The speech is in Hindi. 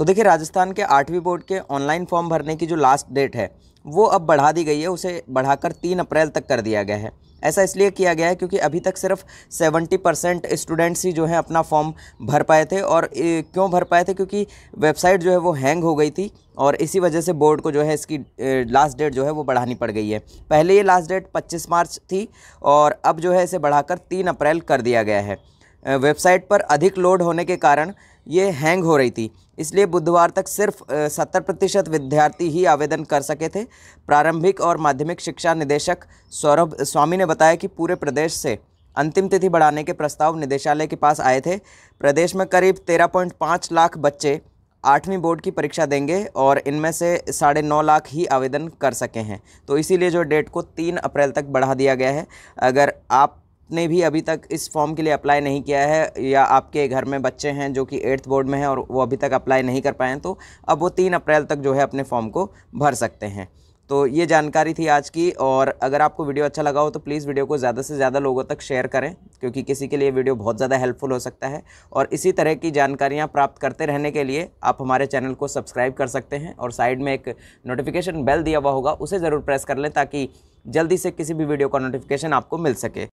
तो देखिए राजस्थान के आठवीं बोर्ड के ऑनलाइन फॉर्म भरने की जो लास्ट डेट है वो अब बढ़ा दी गई है उसे बढ़ाकर तीन अप्रैल तक कर दिया गया है ऐसा इसलिए किया गया है क्योंकि अभी तक सिर्फ 70 परसेंट स्टूडेंट्स ही जो है अपना फॉर्म भर पाए थे और क्यों भर पाए थे क्योंकि वेबसाइट जो है वो हैंग हो गई थी और इसी वजह से बोर्ड को जो है इसकी लास्ट डेट जो है वो बढ़ानी पड़ गई है पहले ये लास्ट डेट 25 मार्च थी और अब जो है इसे बढ़ाकर तीन अप्रैल कर दिया गया है वेबसाइट पर अधिक लोड होने के कारण ये हैंग हो रही थी इसलिए बुधवार तक सिर्फ सत्तर प्रतिशत विद्यार्थी ही आवेदन कर सके थे प्रारंभिक और माध्यमिक शिक्षा निदेशक सौरभ स्वामी ने बताया कि पूरे प्रदेश से अंतिम तिथि बढ़ाने के प्रस्ताव निदेशालय के पास आए थे प्रदेश में करीब 13.5 लाख बच्चे आठवीं बोर्ड की परीक्षा देंगे और इनमें से साढ़े नौ लाख ही आवेदन कर सके हैं तो इसीलिए जो डेट को तीन अप्रैल तक बढ़ा दिया गया है अगर आप ने भी अभी तक इस फॉर्म के लिए अप्लाई नहीं किया है या आपके घर में बच्चे हैं जो कि एट्थ बोर्ड में हैं और वो अभी तक अप्लाई नहीं कर पाए हैं तो अब वो तीन अप्रैल तक जो है अपने फॉर्म को भर सकते हैं तो ये जानकारी थी आज की और अगर आपको वीडियो अच्छा लगा हो तो प्लीज़ वीडियो को ज़्यादा से ज़्यादा लोगों तक शेयर करें क्योंकि किसी के लिए वीडियो बहुत ज़्यादा हेल्पफुल हो सकता है और इसी तरह की जानकारियाँ प्राप्त करते रहने के लिए आप हमारे चैनल को सब्सक्राइब कर सकते हैं और साइड में एक नोटिफिकेशन बेल दिया हुआ होगा उसे ज़रूर प्रेस कर लें ताकि जल्दी से किसी भी वीडियो का नोटिफिकेशन आपको मिल सके